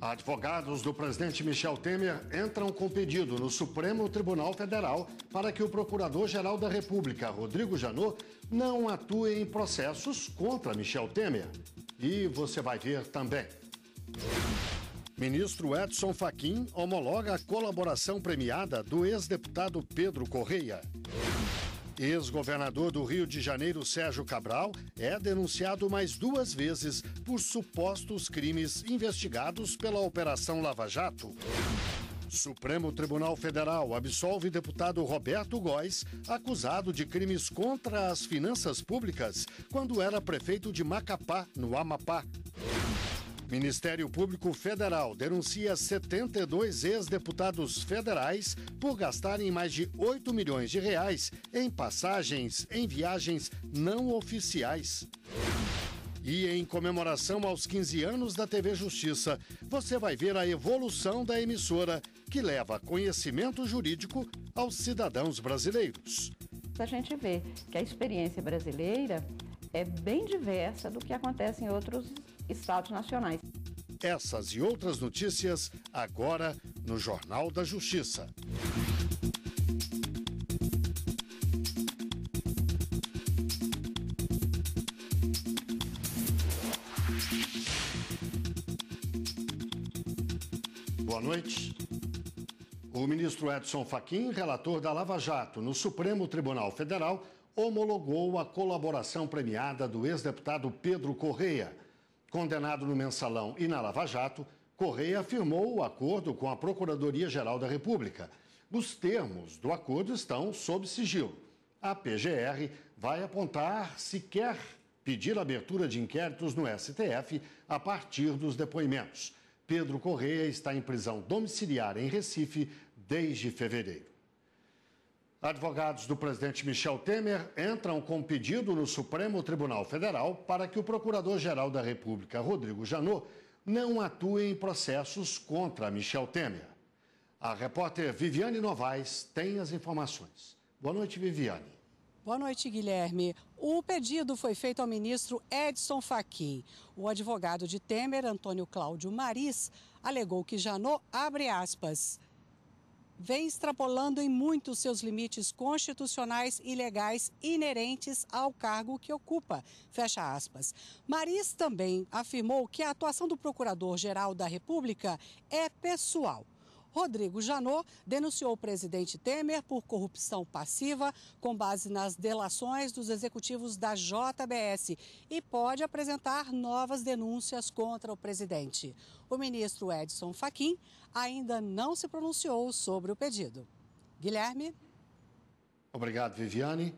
Advogados do presidente Michel Temer entram com pedido no Supremo Tribunal Federal para que o Procurador-Geral da República, Rodrigo Janot, não atue em processos contra Michel Temer. E você vai ver também. Ministro Edson Fachin homologa a colaboração premiada do ex-deputado Pedro Correia. Ex-governador do Rio de Janeiro, Sérgio Cabral, é denunciado mais duas vezes por supostos crimes investigados pela Operação Lava Jato. Supremo Tribunal Federal absolve deputado Roberto Góes, acusado de crimes contra as finanças públicas, quando era prefeito de Macapá, no Amapá. Ministério Público Federal denuncia 72 ex-deputados federais por gastarem mais de 8 milhões de reais em passagens em viagens não oficiais. E em comemoração aos 15 anos da TV Justiça, você vai ver a evolução da emissora que leva conhecimento jurídico aos cidadãos brasileiros. A gente vê que a experiência brasileira é bem diversa do que acontece em outros estados nacionais. Essas e outras notícias agora no Jornal da Justiça. Boa noite. O ministro Edson Fachin, relator da Lava Jato no Supremo Tribunal Federal, homologou a colaboração premiada do ex-deputado Pedro Correia Condenado no mensalão e na Lava Jato, Correia firmou o acordo com a Procuradoria-Geral da República. Os termos do acordo estão sob sigilo. A PGR vai apontar se quer pedir abertura de inquéritos no STF a partir dos depoimentos. Pedro Correia está em prisão domiciliar em Recife desde fevereiro. Advogados do presidente Michel Temer entram com pedido no Supremo Tribunal Federal para que o Procurador-Geral da República, Rodrigo Janot, não atue em processos contra Michel Temer. A repórter Viviane Novaes tem as informações. Boa noite, Viviane. Boa noite, Guilherme. O pedido foi feito ao ministro Edson Fachin. O advogado de Temer, Antônio Cláudio Maris, alegou que Janot, abre aspas, vem extrapolando em muito seus limites constitucionais e legais inerentes ao cargo que ocupa. Fecha aspas. Maris também afirmou que a atuação do Procurador-Geral da República é pessoal Rodrigo Janot denunciou o presidente Temer por corrupção passiva com base nas delações dos executivos da JBS e pode apresentar novas denúncias contra o presidente. O ministro Edson Fachin ainda não se pronunciou sobre o pedido. Guilherme. Obrigado, Viviane.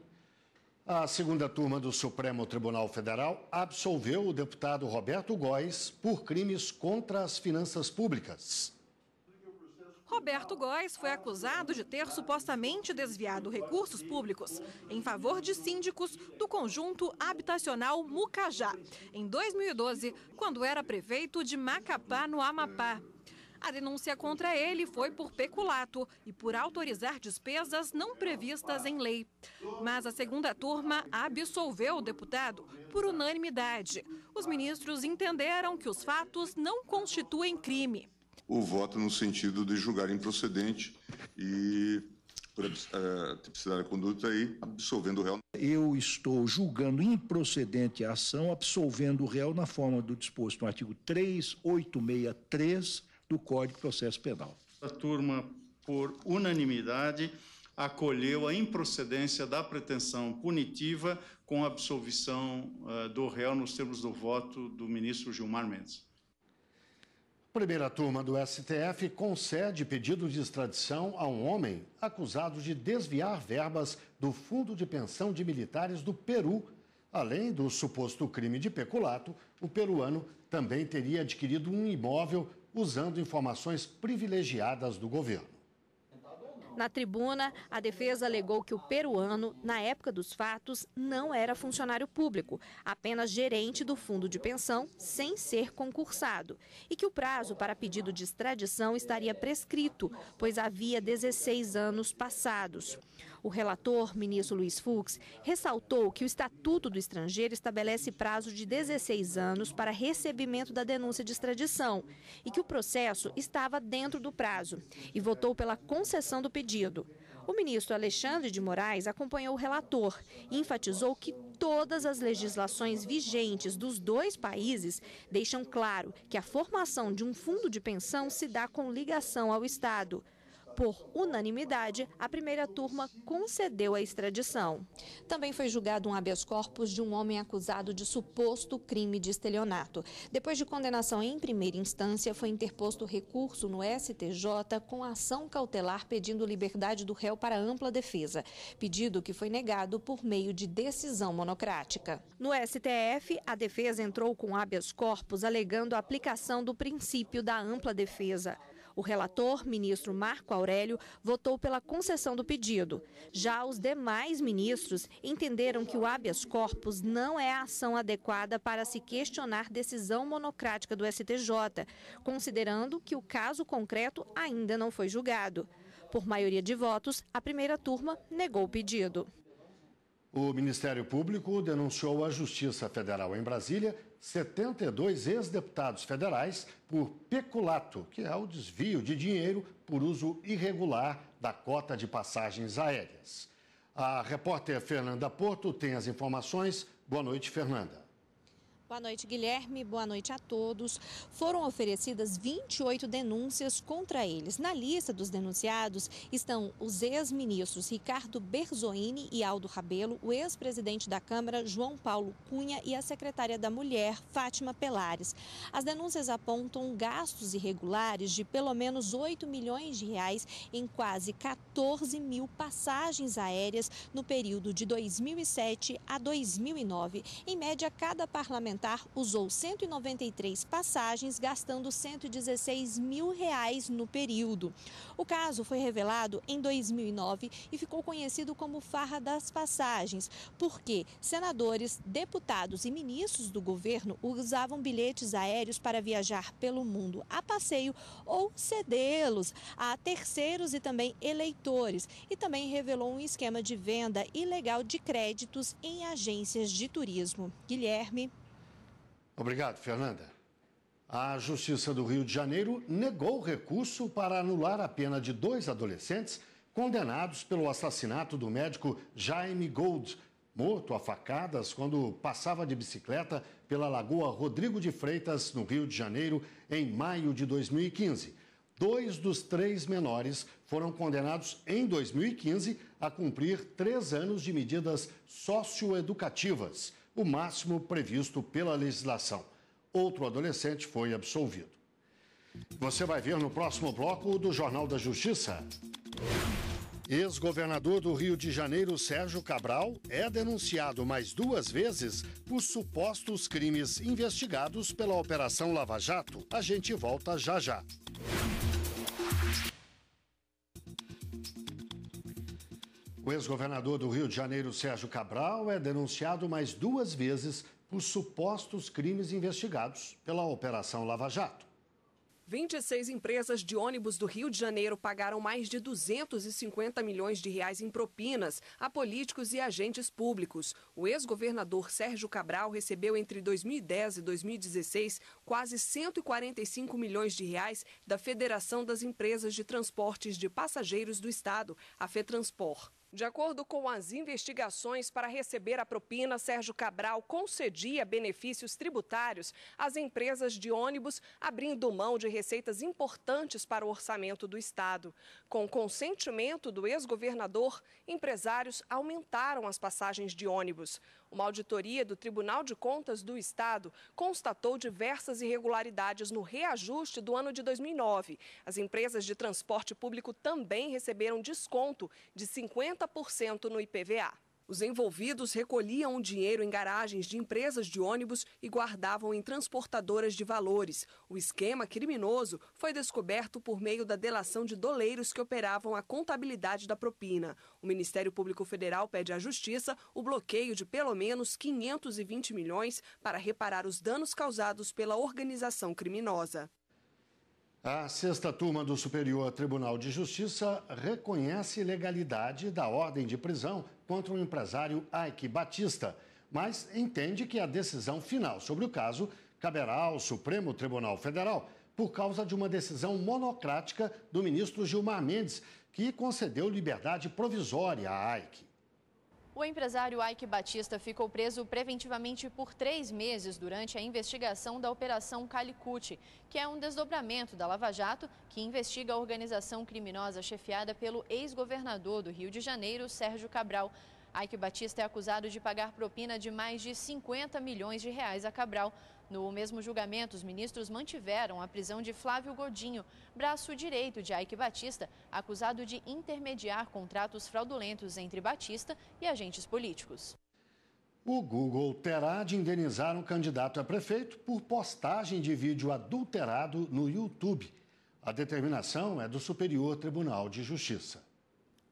A segunda turma do Supremo Tribunal Federal absolveu o deputado Roberto Góes por crimes contra as finanças públicas. Roberto Góes foi acusado de ter supostamente desviado recursos públicos em favor de síndicos do conjunto habitacional Mucajá, em 2012, quando era prefeito de Macapá, no Amapá. A denúncia contra ele foi por peculato e por autorizar despesas não previstas em lei. Mas a segunda turma absolveu o deputado por unanimidade. Os ministros entenderam que os fatos não constituem crime o voto no sentido de julgar improcedente e por a eh, tipicidade da conduta e absolvendo o réu. Eu estou julgando improcedente a ação, absolvendo o réu na forma do disposto no artigo 3863 do Código de Processo Penal. A turma, por unanimidade, acolheu a improcedência da pretensão punitiva com a absolvição uh, do réu nos termos do voto do ministro Gilmar Mendes. Primeira turma do STF concede pedido de extradição a um homem acusado de desviar verbas do Fundo de Pensão de Militares do Peru. Além do suposto crime de peculato, o peruano também teria adquirido um imóvel usando informações privilegiadas do governo. Na tribuna, a defesa alegou que o peruano, na época dos fatos, não era funcionário público, apenas gerente do fundo de pensão, sem ser concursado, e que o prazo para pedido de extradição estaria prescrito, pois havia 16 anos passados. O relator, ministro Luiz Fux, ressaltou que o Estatuto do Estrangeiro estabelece prazo de 16 anos para recebimento da denúncia de extradição e que o processo estava dentro do prazo e votou pela concessão do pedido. O ministro Alexandre de Moraes acompanhou o relator e enfatizou que todas as legislações vigentes dos dois países deixam claro que a formação de um fundo de pensão se dá com ligação ao Estado. Por unanimidade, a primeira turma concedeu a extradição. Também foi julgado um habeas corpus de um homem acusado de suposto crime de estelionato. Depois de condenação em primeira instância, foi interposto recurso no STJ com ação cautelar pedindo liberdade do réu para ampla defesa, pedido que foi negado por meio de decisão monocrática. No STF, a defesa entrou com habeas corpus alegando a aplicação do princípio da ampla defesa. O relator, ministro Marco Aurélio, votou pela concessão do pedido. Já os demais ministros entenderam que o habeas corpus não é a ação adequada para se questionar decisão monocrática do STJ, considerando que o caso concreto ainda não foi julgado. Por maioria de votos, a primeira turma negou o pedido. O Ministério Público denunciou à Justiça Federal em Brasília 72 ex-deputados federais por peculato, que é o desvio de dinheiro por uso irregular da cota de passagens aéreas. A repórter Fernanda Porto tem as informações. Boa noite, Fernanda. Boa noite, Guilherme. Boa noite a todos. Foram oferecidas 28 denúncias contra eles. Na lista dos denunciados estão os ex-ministros Ricardo Berzoini e Aldo Rabelo, o ex-presidente da Câmara, João Paulo Cunha, e a secretária da Mulher, Fátima Pelares. As denúncias apontam gastos irregulares de pelo menos 8 milhões de reais em quase 14 mil passagens aéreas no período de 2007 a 2009. Em média, cada parlamentar parlamentar usou 193 passagens, gastando 116 mil reais no período. O caso foi revelado em 2009 e ficou conhecido como farra das passagens, porque senadores, deputados e ministros do governo usavam bilhetes aéreos para viajar pelo mundo a passeio ou cedê-los a terceiros e também eleitores. E também revelou um esquema de venda ilegal de créditos em agências de turismo. Guilherme. Obrigado, Fernanda. A Justiça do Rio de Janeiro negou recurso para anular a pena de dois adolescentes condenados pelo assassinato do médico Jaime Gold, morto a facadas quando passava de bicicleta pela Lagoa Rodrigo de Freitas, no Rio de Janeiro, em maio de 2015. Dois dos três menores foram condenados em 2015 a cumprir três anos de medidas socioeducativas o máximo previsto pela legislação. Outro adolescente foi absolvido. Você vai ver no próximo bloco do Jornal da Justiça. Ex-governador do Rio de Janeiro, Sérgio Cabral, é denunciado mais duas vezes por supostos crimes investigados pela Operação Lava Jato. A gente volta já já. O ex-governador do Rio de Janeiro, Sérgio Cabral, é denunciado mais duas vezes por supostos crimes investigados pela Operação Lava Jato. 26 empresas de ônibus do Rio de Janeiro pagaram mais de 250 milhões de reais em propinas a políticos e agentes públicos. O ex-governador Sérgio Cabral recebeu entre 2010 e 2016 quase 145 milhões de reais da Federação das Empresas de Transportes de Passageiros do Estado, a FETranspor. De acordo com as investigações, para receber a propina, Sérgio Cabral concedia benefícios tributários às empresas de ônibus, abrindo mão de receitas importantes para o orçamento do Estado. Com consentimento do ex-governador, empresários aumentaram as passagens de ônibus. Uma auditoria do Tribunal de Contas do Estado constatou diversas irregularidades no reajuste do ano de 2009. As empresas de transporte público também receberam desconto de 50% no IPVA. Os envolvidos recolhiam o dinheiro em garagens de empresas de ônibus e guardavam em transportadoras de valores. O esquema criminoso foi descoberto por meio da delação de doleiros que operavam a contabilidade da propina. O Ministério Público Federal pede à Justiça o bloqueio de pelo menos 520 milhões para reparar os danos causados pela organização criminosa. A sexta turma do Superior Tribunal de Justiça reconhece legalidade da ordem de prisão contra o empresário Ike Batista, mas entende que a decisão final sobre o caso caberá ao Supremo Tribunal Federal por causa de uma decisão monocrática do ministro Gilmar Mendes, que concedeu liberdade provisória a Ike. O empresário Ike Batista ficou preso preventivamente por três meses durante a investigação da Operação Calicute, que é um desdobramento da Lava Jato que investiga a organização criminosa chefiada pelo ex-governador do Rio de Janeiro, Sérgio Cabral. Ike Batista é acusado de pagar propina de mais de 50 milhões de reais a Cabral no mesmo julgamento, os ministros mantiveram a prisão de Flávio Godinho, braço direito de Ike Batista, acusado de intermediar contratos fraudulentos entre Batista e agentes políticos. O Google terá de indenizar um candidato a prefeito por postagem de vídeo adulterado no YouTube. A determinação é do Superior Tribunal de Justiça.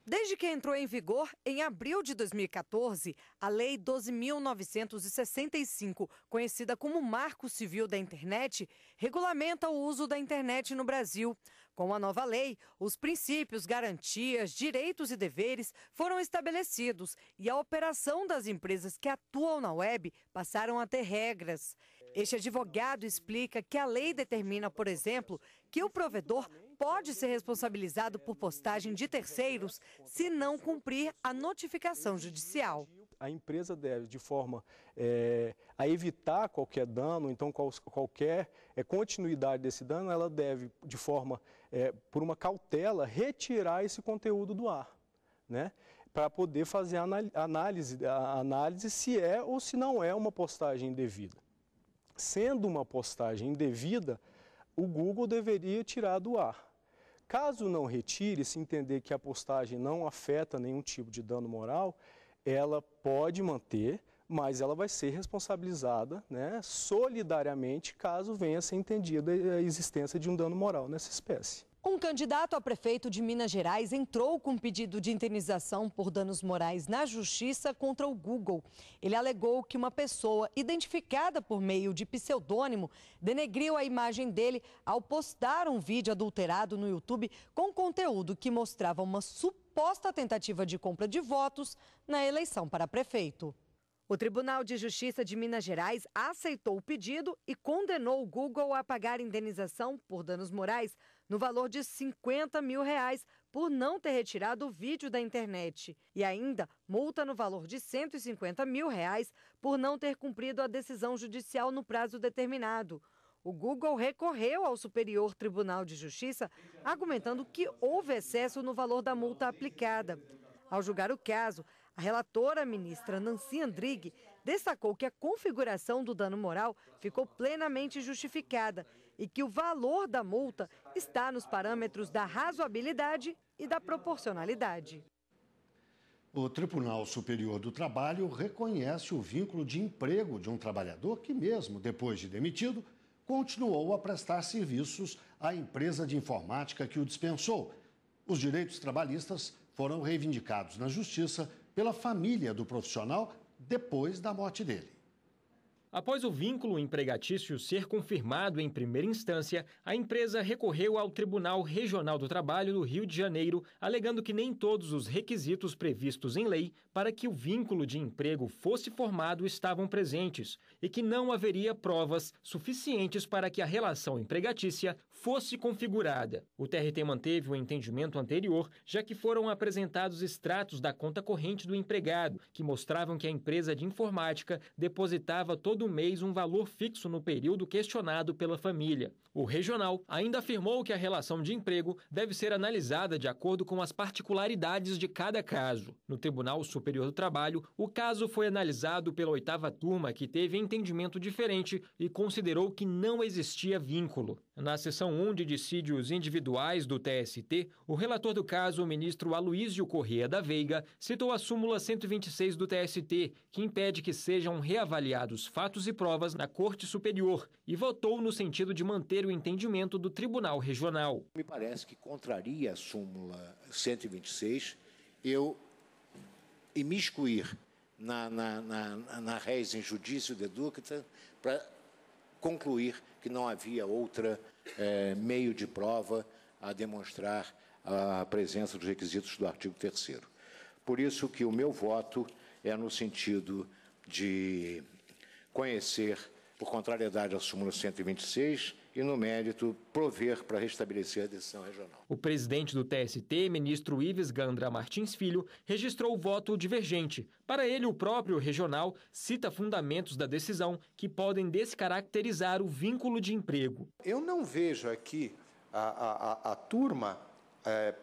Desde que entrou em vigor em abril de 2014, a Lei 12.965, conhecida como Marco Civil da Internet, regulamenta o uso da internet no Brasil. Com a nova lei, os princípios, garantias, direitos e deveres foram estabelecidos e a operação das empresas que atuam na web passaram a ter regras. Este advogado explica que a lei determina, por exemplo, que o provedor pode ser responsabilizado por postagem de terceiros se não cumprir a notificação judicial. A empresa deve, de forma é, a evitar qualquer dano, então qualquer é, continuidade desse dano, ela deve, de forma, é, por uma cautela, retirar esse conteúdo do ar. Né? para poder fazer a análise, a análise se é ou se não é uma postagem indevida. Sendo uma postagem indevida, o Google deveria tirar do ar. Caso não retire, se entender que a postagem não afeta nenhum tipo de dano moral, ela pode manter, mas ela vai ser responsabilizada né, solidariamente caso venha a ser entendida a existência de um dano moral nessa espécie. Um candidato a prefeito de Minas Gerais entrou com um pedido de indenização por danos morais na justiça contra o Google. Ele alegou que uma pessoa identificada por meio de pseudônimo denegriu a imagem dele ao postar um vídeo adulterado no YouTube com conteúdo que mostrava uma suposta tentativa de compra de votos na eleição para prefeito. O Tribunal de Justiça de Minas Gerais aceitou o pedido e condenou o Google a pagar indenização por danos morais no valor de 50 mil reais por não ter retirado o vídeo da internet e ainda multa no valor de 150 mil reais por não ter cumprido a decisão judicial no prazo determinado. O Google recorreu ao Superior Tribunal de Justiça, argumentando que houve excesso no valor da multa aplicada. Ao julgar o caso, a relatora ministra Nancy Andrighi destacou que a configuração do dano moral ficou plenamente justificada e que o valor da multa está nos parâmetros da razoabilidade e da proporcionalidade. O Tribunal Superior do Trabalho reconhece o vínculo de emprego de um trabalhador que, mesmo depois de demitido, continuou a prestar serviços à empresa de informática que o dispensou. Os direitos trabalhistas foram reivindicados na Justiça pela família do profissional depois da morte dele. Após o vínculo empregatício ser confirmado em primeira instância, a empresa recorreu ao Tribunal Regional do Trabalho do Rio de Janeiro, alegando que nem todos os requisitos previstos em lei para que o vínculo de emprego fosse formado estavam presentes e que não haveria provas suficientes para que a relação empregatícia fosse configurada. O TRT manteve o entendimento anterior, já que foram apresentados extratos da conta corrente do empregado, que mostravam que a empresa de informática depositava todo todo mês um valor fixo no período questionado pela família. O regional ainda afirmou que a relação de emprego deve ser analisada de acordo com as particularidades de cada caso. No Tribunal Superior do Trabalho, o caso foi analisado pela oitava turma, que teve entendimento diferente e considerou que não existia vínculo. Na sessão 1 de dissídios individuais do TST, o relator do caso, o ministro Aloísio Corrêa da Veiga, citou a súmula 126 do TST, que impede que sejam reavaliados fatos fatos e provas na Corte Superior e votou no sentido de manter o entendimento do Tribunal Regional. Me parece que contraria a súmula 126 eu imiscuir na, na, na, na res em judício deducta para concluir que não havia outra eh, meio de prova a demonstrar a presença dos requisitos do artigo 3 Por isso que o meu voto é no sentido de conhecer por contrariedade ao súmulo 126 e, no mérito, prover para restabelecer a decisão regional. O presidente do TST, ministro Ives Gandra Martins Filho, registrou o voto divergente. Para ele, o próprio regional cita fundamentos da decisão que podem descaracterizar o vínculo de emprego. Eu não vejo aqui a, a, a, a turma. É,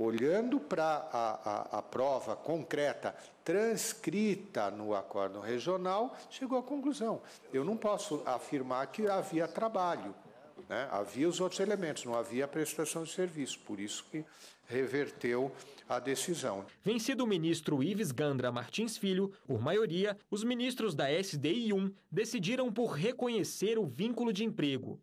olhando para a, a, a, prova concreta transcrita no acordo regional, chegou à conclusão. Eu não posso afirmar que havia trabalho, né? havia os outros elementos, não havia prestação de serviço, por isso que reverteu a decisão. Vencido o ministro Ives Gandra Martins Filho, por maioria, os ministros da SDI1 decidiram por reconhecer o vínculo de emprego.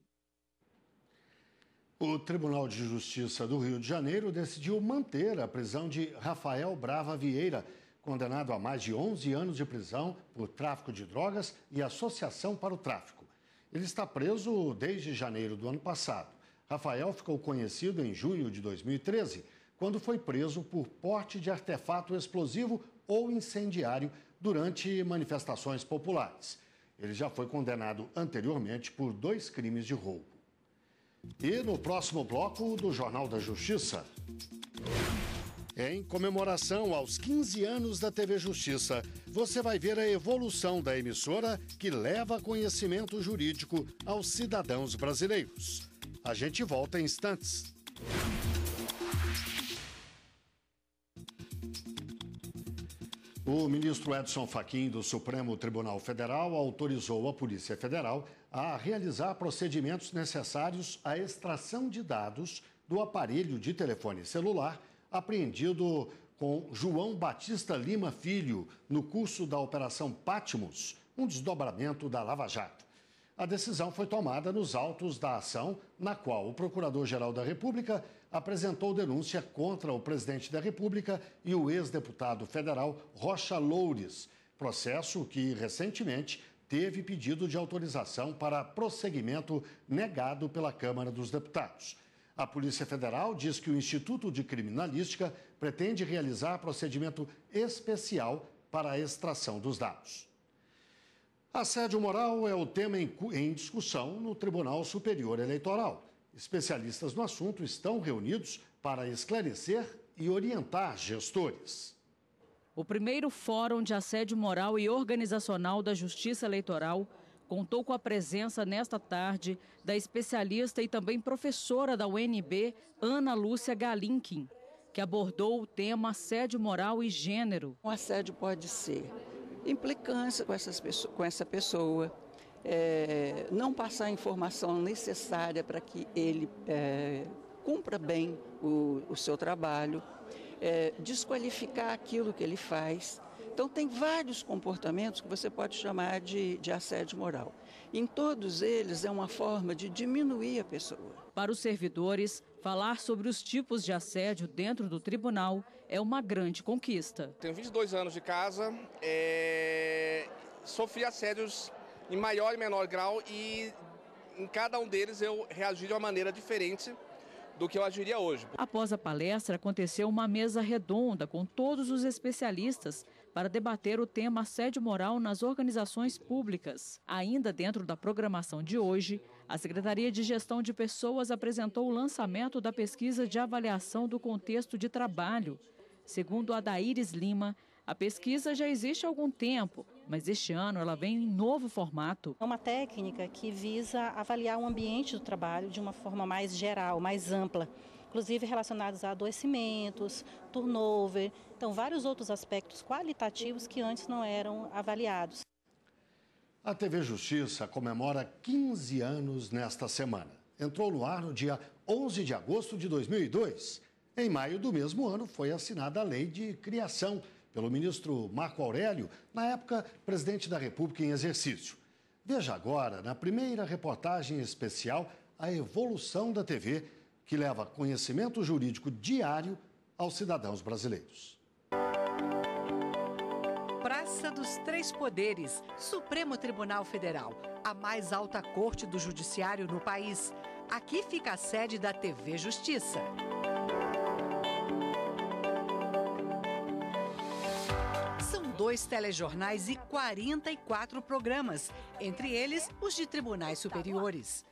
O Tribunal de Justiça do Rio de Janeiro decidiu manter a prisão de Rafael Brava Vieira, condenado a mais de 11 anos de prisão por tráfico de drogas e associação para o tráfico. Ele está preso desde janeiro do ano passado. Rafael ficou conhecido em junho de 2013, quando foi preso por porte de artefato explosivo ou incendiário durante manifestações populares. Ele já foi condenado anteriormente por dois crimes de roubo. E no próximo bloco do Jornal da Justiça. Em comemoração aos 15 anos da TV Justiça, você vai ver a evolução da emissora que leva conhecimento jurídico aos cidadãos brasileiros. A gente volta em instantes. O ministro Edson Fachin do Supremo Tribunal Federal autorizou a Polícia Federal a realizar procedimentos necessários à extração de dados do aparelho de telefone celular apreendido com João Batista Lima Filho no curso da Operação Patmos, um desdobramento da Lava Jato. A decisão foi tomada nos autos da ação, na qual o Procurador-Geral da República apresentou denúncia contra o presidente da República e o ex-deputado federal Rocha Loures, processo que recentemente teve pedido de autorização para prosseguimento negado pela Câmara dos Deputados. A Polícia Federal diz que o Instituto de Criminalística pretende realizar procedimento especial para a extração dos dados. Assédio moral é o tema em, discussão no Tribunal Superior Eleitoral. Especialistas no assunto estão reunidos para esclarecer e orientar gestores. O primeiro Fórum de Assédio Moral e Organizacional da Justiça Eleitoral contou com a presença nesta tarde da especialista e também professora da UNB, Ana Lúcia Galinkin, que abordou o tema assédio moral e gênero. O assédio pode ser implicância com, essas, com essa pessoa, é, não passar a informação necessária para que ele é, cumpra bem o, o seu trabalho, é, desqualificar aquilo que ele faz. Então, tem vários comportamentos que você pode chamar de, de assédio moral. Em todos eles, é uma forma de diminuir a pessoa. Para os servidores, falar sobre os tipos de assédio dentro do tribunal é uma grande conquista. Tenho 22 anos de casa, é... sofri assédios em maior e menor grau e em cada um deles eu reagi de uma maneira diferente do que eu agiria hoje. Após a palestra, aconteceu uma mesa redonda com todos os especialistas para debater o tema assédio moral nas organizações públicas. Ainda dentro da programação de hoje, a Secretaria de Gestão de Pessoas apresentou o lançamento da pesquisa de avaliação do contexto de trabalho. Segundo Adaíris Lima, a pesquisa já existe há algum tempo, mas este ano ela vem em novo formato. É uma técnica que visa avaliar o ambiente do trabalho de uma forma mais geral, mais ampla, inclusive relacionados a adoecimentos, turnover, então vários outros aspectos qualitativos que antes não eram avaliados. A TV Justiça comemora 15 anos nesta semana. Entrou no ar no dia 11 de agosto de 2002. Em maio do mesmo ano foi assinada a lei de criação pelo ministro Marco Aurélio, na época presidente da República em exercício. Veja agora, na primeira reportagem especial, a evolução da TV, que leva conhecimento jurídico diário aos cidadãos brasileiros. Praça dos Três Poderes, Supremo Tribunal Federal, a mais alta corte do judiciário no país. Aqui fica a sede da TV Justiça. dois telejornais e 44 programas, entre eles os de tribunais superiores.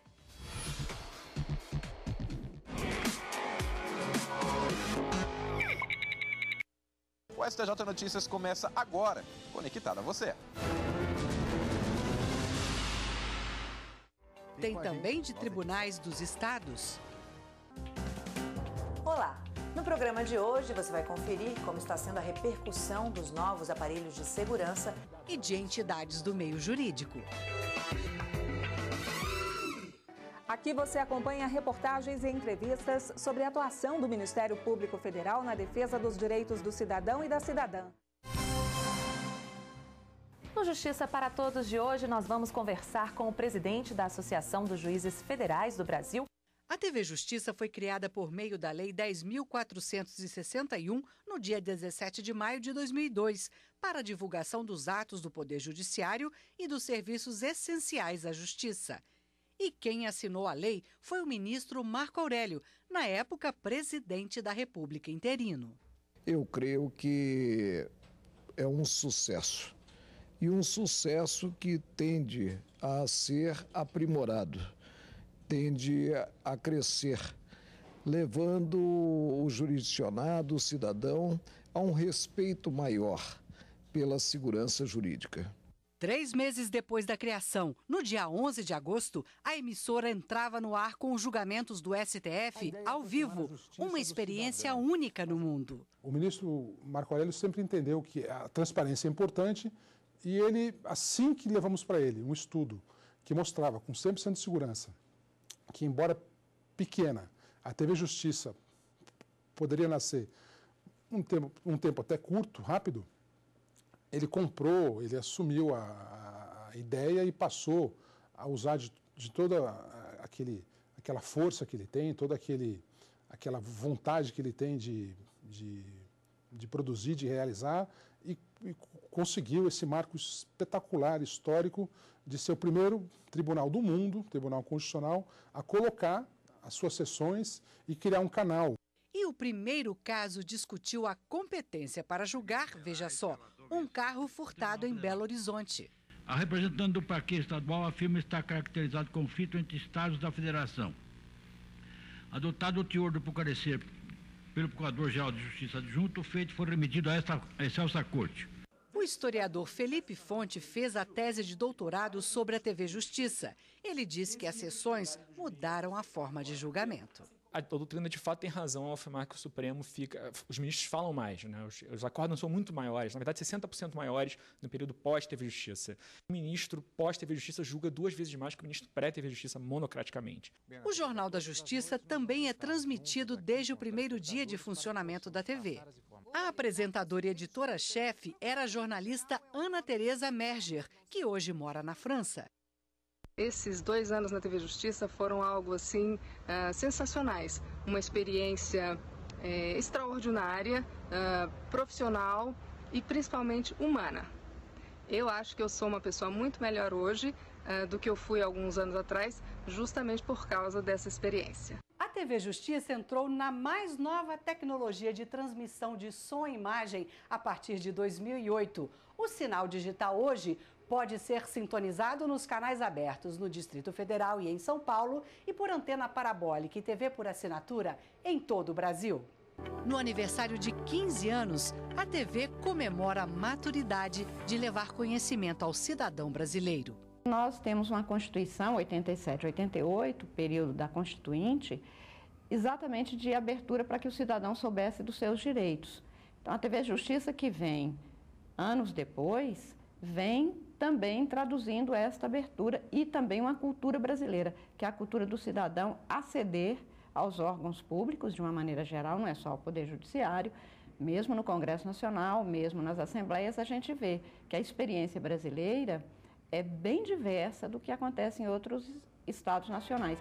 O STJ Notícias começa agora, conectado a você. Tem também de tribunais dos estados. programa de hoje você vai conferir como está sendo a repercussão dos novos aparelhos de segurança e de entidades do meio jurídico. Aqui você acompanha reportagens e entrevistas sobre a atuação do Ministério Público Federal na defesa dos direitos do cidadão e da cidadã. No Justiça para Todos de hoje, nós vamos conversar com o presidente da Associação dos Juízes Federais do Brasil, a TV Justiça foi criada por meio da Lei 10.461, no dia 17 de maio de 2002, para a divulgação dos atos do Poder Judiciário e dos serviços essenciais à Justiça. E quem assinou a lei foi o ministro Marco Aurélio, na época presidente da República interino. Eu creio que é um sucesso. E um sucesso que tende a ser aprimorado tende a crescer, levando o jurisdicionado, o cidadão, a um respeito maior pela segurança jurídica. Três meses depois da criação, no dia 11 de agosto, a emissora entrava no ar com os julgamentos do STF é ao vivo, uma experiência única no mundo. O ministro Marco Aurélio sempre entendeu que a transparência é importante e ele, assim que levamos para ele um estudo que mostrava com 100% de segurança que, embora pequena, a TV Justiça poderia nascer um tempo, um tempo até curto, rápido, ele comprou, ele assumiu a, a ideia e passou a usar de, de toda aquele, aquela força que ele tem, toda aquele, aquela vontade que ele tem de, de, de produzir, de realizar, e, e conseguiu esse marco espetacular histórico de ser o primeiro tribunal do mundo, Tribunal Constitucional, a colocar as suas sessões e criar um canal. E o primeiro caso discutiu a competência para julgar, veja só, um carro furtado em Belo Horizonte. A representante do Parque Estadual afirma estar caracterizado conflito entre estados da federação. Adotado o teor do parecer pelo Procurador-Geral de Justiça adjunto, o feito foi remetido a essa, a Corte. O historiador Felipe Fonte fez a tese de doutorado sobre a TV Justiça. Ele diz que as sessões mudaram a forma de julgamento a, doutrina de fato tem razão ao afirmar que o Supremo fica. Os ministros falam mais, né? os, os acordos são muito maiores, na verdade, 60% maiores no período pós-TV Justiça. O ministro pós-TV Justiça julga duas vezes mais que o ministro pré-TV Justiça monocraticamente. O Jornal da Justiça também é transmitido desde o primeiro dia de funcionamento da TV. A apresentadora e editora-chefe era a jornalista Ana Teresa Merger, que hoje mora na França. Esses dois anos na TV Justiça foram algo assim uh, sensacionais, uma experiência uh, extraordinária, uh, profissional e principalmente humana. Eu acho que eu sou uma pessoa muito melhor hoje ah, do que eu fui alguns anos atrás, justamente por causa dessa experiência. A TV Justiça entrou na mais nova tecnologia de transmissão de som e imagem a partir de 2008. O sinal digital hoje pode ser sintonizado nos canais abertos no Distrito Federal e em São Paulo e por antena parabólica e TV por assinatura em todo o Brasil. No aniversário de 15 anos, a TV comemora a maturidade de levar conhecimento ao cidadão brasileiro. Nós temos uma Constituição 87-88, período da Constituinte, exatamente de abertura para que o cidadão soubesse dos seus direitos. Então, a TV Justiça que vem anos depois, vem também traduzindo esta abertura e também uma cultura brasileira, que é a cultura do cidadão aceder aos órgãos públicos de uma maneira geral, não é só ao Poder Judiciário, mesmo no Congresso Nacional, mesmo nas assembleias, a gente vê que a experiência brasileira é bem diversa do que acontece em outros estados nacionais.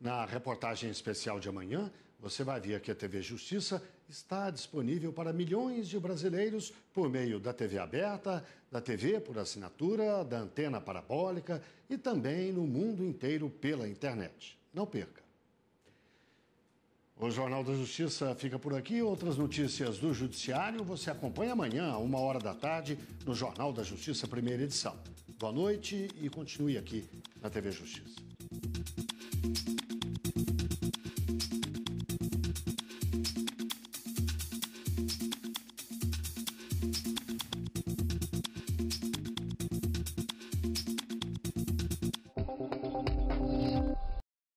Na reportagem especial de amanhã, você vai ver que a TV Justiça está disponível para milhões de brasileiros por meio da TV aberta, da TV por assinatura, da antena parabólica e também no mundo inteiro pela internet. Não perca! O Jornal da Justiça fica por aqui. Outras notícias do Judiciário você acompanha amanhã, uma hora da tarde, no Jornal da Justiça, primeira edição. Boa noite e continue aqui na TV Justiça.